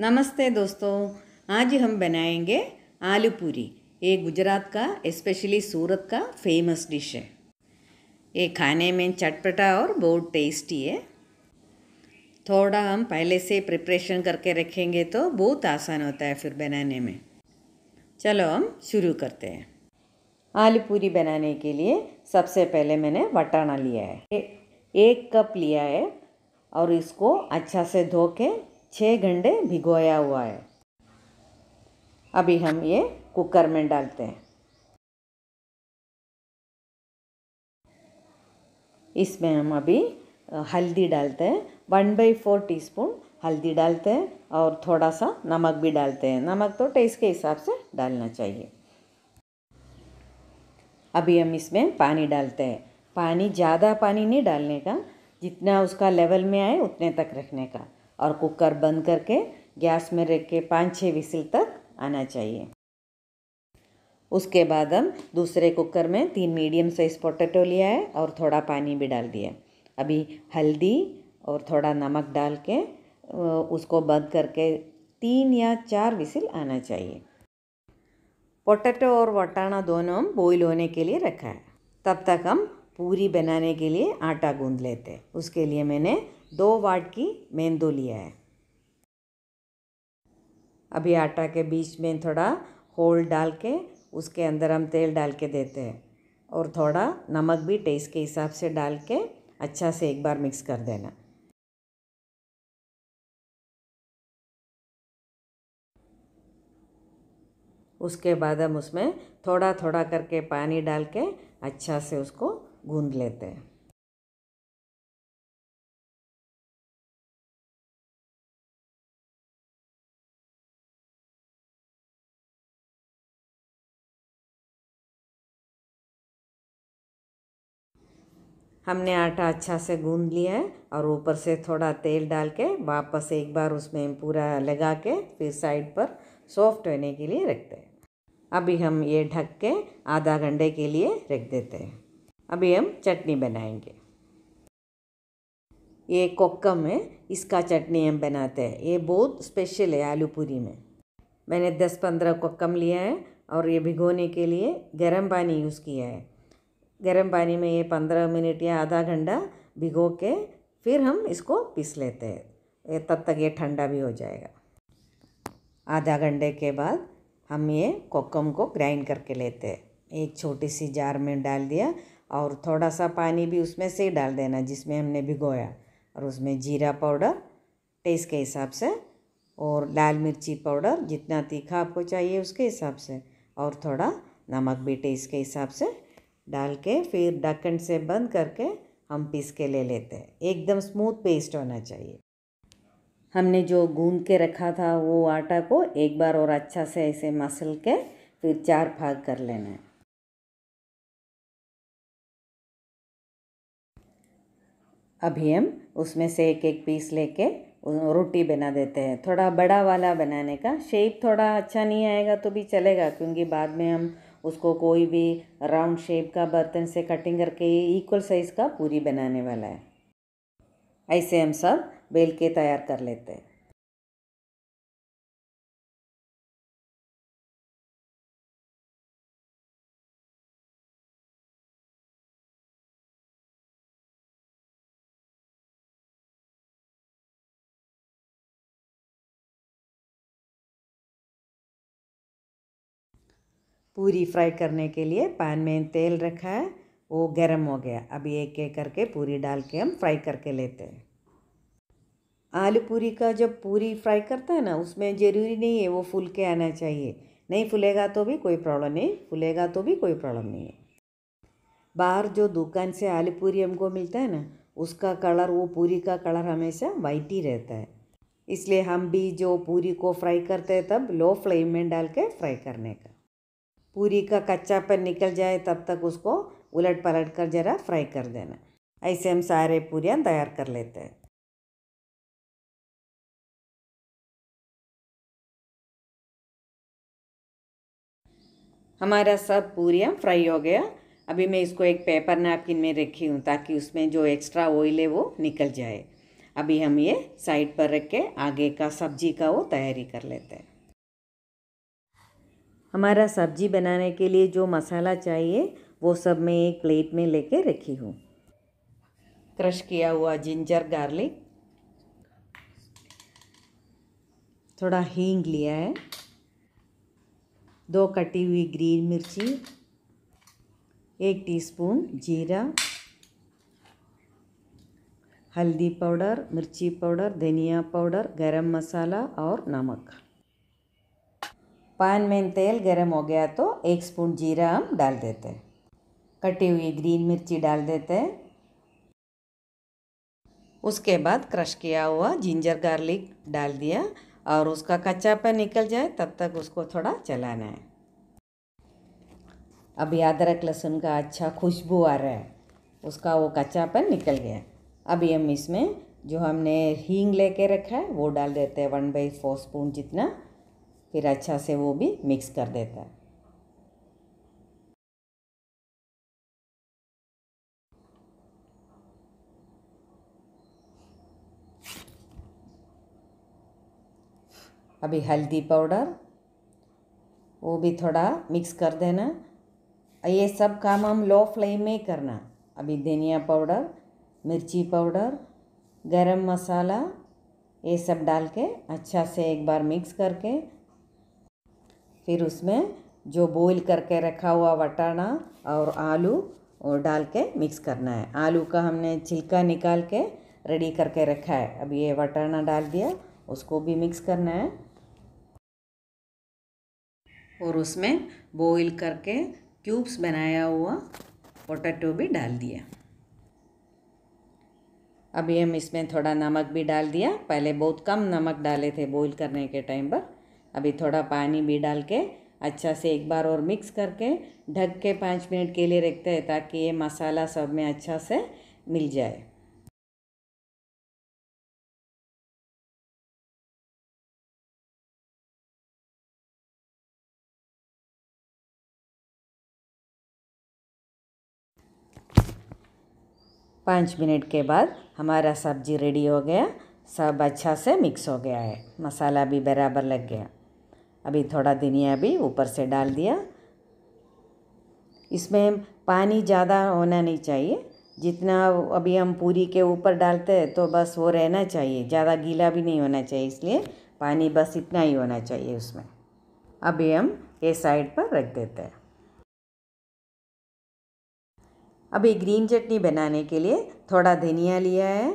नमस्ते दोस्तों आज हम बनाएंगे आलू पूरी ये गुजरात का स्पेशली सूरत का फेमस डिश है ये खाने में चटपटा और बहुत टेस्टी है थोड़ा हम पहले से प्रिपरेशन करके रखेंगे तो बहुत आसान होता है फिर बनाने में चलो हम शुरू करते हैं आलू पूरी बनाने के लिए सबसे पहले मैंने वटाना लिया है एक कप लिया है और इसको अच्छा से धो के छः घंटे भिगोया हुआ है अभी हम ये कुकर में डालते हैं इसमें हम अभी हल्दी डालते हैं वन बाई फोर टी हल्दी डालते हैं और थोड़ा सा नमक भी डालते हैं नमक तो टेस्ट के हिसाब से डालना चाहिए अभी हम इसमें पानी डालते हैं पानी ज़्यादा पानी नहीं डालने का जितना उसका लेवल में आए उतने तक रखने का और कुकर बंद करके गैस में रख के पाँच छः विसिल तक आना चाहिए उसके बाद हम दूसरे कुकर में तीन मीडियम साइज़ पोटैटो लिया है और थोड़ा पानी भी डाल दिया अभी हल्दी और थोड़ा नमक डाल के उसको बंद करके तीन या चार विसिल आना चाहिए पोटैटो और वटाना दोनों हम बॉईल होने के लिए रखा है तब तक हम पूरी बनाने के लिए आटा गूंद लेते हैं उसके लिए मैंने दो वाट की मेंदू लिया है अभी आटा के बीच में थोड़ा होल डाल के उसके अंदर हम तेल डाल के देते हैं और थोड़ा नमक भी टेस्ट के हिसाब से डाल के अच्छा से एक बार मिक्स कर देना उसके बाद हम उसमें थोड़ा थोड़ा करके पानी डाल के अच्छा से उसको गूंद लेते हैं हमने आटा अच्छा से गूंद लिया है और ऊपर से थोड़ा तेल डाल के वापस एक बार उसमें पूरा लगा के फिर साइड पर सॉफ्ट होने के लिए रखते हैं अभी हम ये ढक के आधा घंटे के लिए रख देते हैं अभी हम चटनी बनाएंगे ये कोक्कम है इसका चटनी हम बनाते हैं ये बहुत स्पेशल है आलू पूरी में मैंने दस पंद्रह कोक्कम लिया है और ये भिगोने के लिए गर्म पानी यूज़ किया है गर्म पानी में ये पंद्रह मिनट या आधा घंटा भिगो के फिर हम इसको पीस लेते हैं तब तक ये ठंडा भी हो जाएगा आधा घंटे के बाद हम ये कोकम को ग्राइंड करके लेते हैं एक छोटी सी जार में डाल दिया और थोड़ा सा पानी भी उसमें से डाल देना जिसमें हमने भिगोया और उसमें जीरा पाउडर टेस्ट के हिसाब से और लाल मिर्ची पाउडर जितना तीखा आपको चाहिए उसके हिसाब से और थोड़ा नमक भी टेस्ट के हिसाब से डाल के फिर ढक्कन से बंद करके हम पीस के ले लेते हैं एकदम स्मूथ पेस्ट होना चाहिए हमने जो गूंद के रखा था वो आटा को एक बार और अच्छा से ऐसे मसल के फिर चार भाग कर लेना है अभी हम उसमें से एक एक पीस लेके रोटी बना देते हैं थोड़ा बड़ा वाला बनाने का शेप थोड़ा अच्छा नहीं आएगा तो भी चलेगा क्योंकि बाद में हम उसको कोई भी राउंड शेप का बर्तन से कटिंग करके इक्वल साइज़ का पूरी बनाने वाला है ऐसे हम सब बेल के तैयार कर लेते हैं पूरी फ्राई करने के लिए पैन में तेल रखा है वो गर्म हो गया अभी एक एक करके पूरी डाल के हम फ्राई करके लेते हैं आलू पूरी का जब पूरी फ्राई करता है ना उसमें ज़रूरी नहीं है वो फूल के आना चाहिए नहीं फूलेगा तो भी कोई प्रॉब्लम नहीं फूलेगा तो भी कोई प्रॉब्लम नहीं है बाहर जो दुकान से आलू पूरी हमको मिलता है ना उसका कलर वो पूरी का कलर हमेशा वाइट ही रहता है इसलिए हम भी जो पूरी को फ्राई करते हैं तब लो फ्लेम में डाल के फ्राई करने का पूरी का कच्चा पर निकल जाए तब तक उसको उलट पलट कर ज़रा फ्राई कर देना ऐसे हम सारे पूरियाँ तैयार कर लेते हैं हमारा सब पूरियाँ फ्राई हो गया अभी मैं इसको एक पेपर नैपकिन में रखी हूँ ताकि उसमें जो एक्स्ट्रा ऑयल है वो निकल जाए अभी हम ये साइड पर रख के आगे का सब्जी का वो तैयारी कर लेते हैं हमारा सब्जी बनाने के लिए जो मसाला चाहिए वो सब मैं एक प्लेट में लेके रखी हूँ क्रश किया हुआ जिंजर गार्लिक थोड़ा हींग लिया है दो कटी हुई ग्रीन मिर्ची एक टीस्पून जीरा हल्दी पाउडर मिर्ची पाउडर धनिया पाउडर गरम मसाला और नमक पैन में तेल गर्म हो गया तो एक स्पून जीरा हम डाल देते हैं कटी हुई ग्रीन मिर्ची डाल देते हैं उसके बाद क्रश किया हुआ जिंजर गार्लिक डाल दिया और उसका कच्चा पर निकल जाए तब तक उसको थोड़ा चलाना है अभी अदरक लहसुन का अच्छा खुशबू आ रहा है उसका वो कच्चा पर निकल गया अभी हम इसमें जो हमने हींग लेके रखा है वो डाल देते हैं वन बाई फोर स्पून जितना फिर अच्छा से वो भी मिक्स कर देता है अभी हल्दी पाउडर वो भी थोड़ा मिक्स कर देना ये सब काम हम लो फ्लेम में करना अभी धनिया पाउडर मिर्ची पाउडर गरम मसाला ये सब डाल के अच्छा से एक बार मिक्स करके फिर उसमें जो बॉईल करके रखा हुआ वटाना और आलू और डाल के मिक्स करना है आलू का हमने छिलका निकाल के रेडी करके रखा है अब ये वटाना डाल दिया उसको भी मिक्स करना है और उसमें बॉईल करके क्यूब्स बनाया हुआ पोटैटो भी डाल दिया अभी हम इसमें थोड़ा नमक भी डाल दिया पहले बहुत कम नमक डाले थे बॉईल करने के टाइम पर अभी थोड़ा पानी भी डाल के अच्छा से एक बार और मिक्स करके ढक के पाँच मिनट के लिए रखते हैं ताकि ये मसाला सब में अच्छा से मिल जाए पाँच मिनट के बाद हमारा सब्जी रेडी हो गया सब अच्छा से मिक्स हो गया है मसाला भी बराबर लग गया अभी थोड़ा धनिया भी ऊपर से डाल दिया इसमें पानी ज़्यादा होना नहीं चाहिए जितना अभी हम पूरी के ऊपर डालते हैं तो बस वो रहना चाहिए ज़्यादा गीला भी नहीं होना चाहिए इसलिए पानी बस इतना ही होना चाहिए उसमें अभी हम ये साइड पर रख देते हैं अभी ग्रीन चटनी बनाने के लिए थोड़ा धनिया लिया है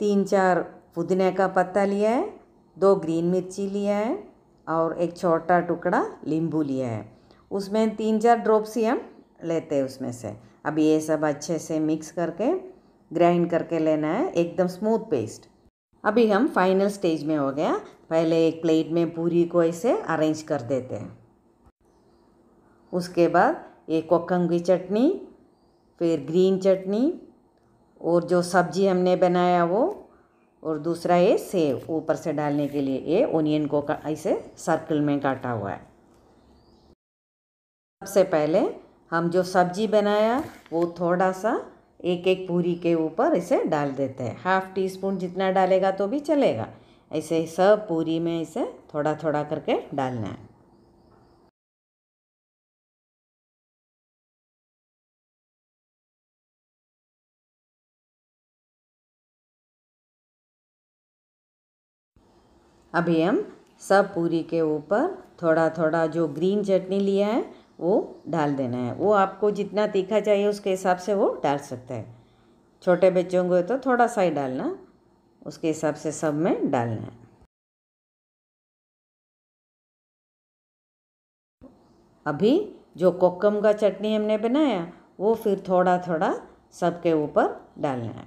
तीन चार पुदीने का पत्ता लिया है दो ग्रीन मिर्ची लिया है और एक छोटा टुकड़ा नींबू लिया है उसमें तीन चार ड्रॉप्स ही हम लेते हैं उसमें से अब ये सब अच्छे से मिक्स करके ग्राइंड करके लेना है एकदम स्मूथ पेस्ट अभी हम फाइनल स्टेज में हो गया पहले एक प्लेट में पूरी को ऐसे अरेंज कर देते हैं उसके बाद ये कोकम की चटनी फिर ग्रीन चटनी और जो सब्जी हमने बनाया वो और दूसरा ये सेव ऊपर से डालने के लिए ये ओनियन को ऐसे सर्कल में काटा हुआ है सबसे पहले हम जो सब्जी बनाया वो थोड़ा सा एक एक पूरी के ऊपर इसे डाल देते हैं हाफ टी स्पून जितना डालेगा तो भी चलेगा ऐसे सब पूरी में इसे थोड़ा थोड़ा करके डालना है अभी हम सब पूरी के ऊपर थोड़ा थोड़ा जो ग्रीन चटनी लिया है वो डाल देना है वो आपको जितना तीखा चाहिए उसके हिसाब से वो डाल सकते हैं छोटे बच्चों को तो थोड़ा सा ही डालना उसके हिसाब से सब में डालना है अभी जो कोकम का चटनी हमने बनाया वो फिर थोड़ा थोड़ा सबके ऊपर डालना है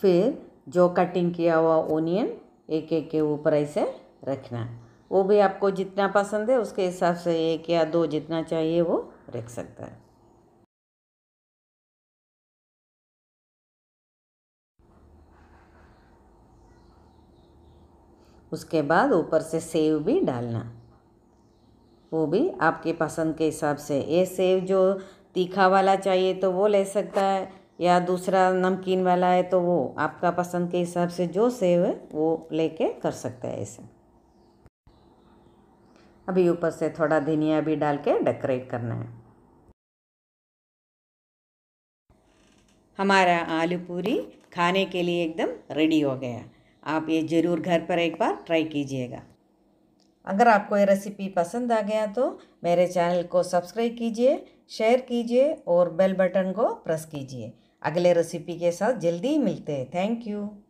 फिर जो कटिंग किया हुआ ओनियन एक एक के ऊपर ऐसे रखना वो भी आपको जितना पसंद है उसके हिसाब से एक या दो जितना चाहिए वो रख सकता है उसके बाद ऊपर से सेव भी डालना वो भी आपके पसंद के हिसाब से ये सेव जो तीखा वाला चाहिए तो वो ले सकता है या दूसरा नमकीन वाला है तो वो आपका पसंद के हिसाब से जो सेव है वो लेके कर सकते हैं ऐसे अभी ऊपर से थोड़ा धनिया भी डाल के डेकोरेट करना है हमारा आलू पूरी खाने के लिए एकदम रेडी हो गया आप ये ज़रूर घर पर एक बार ट्राई कीजिएगा अगर आपको ये रेसिपी पसंद आ गया तो मेरे चैनल को सब्सक्राइब कीजिए शेयर कीजिए और बेल बटन को प्रेस कीजिए अगले रेसिपी के साथ जल्दी ही मिलते हैं थैंक यू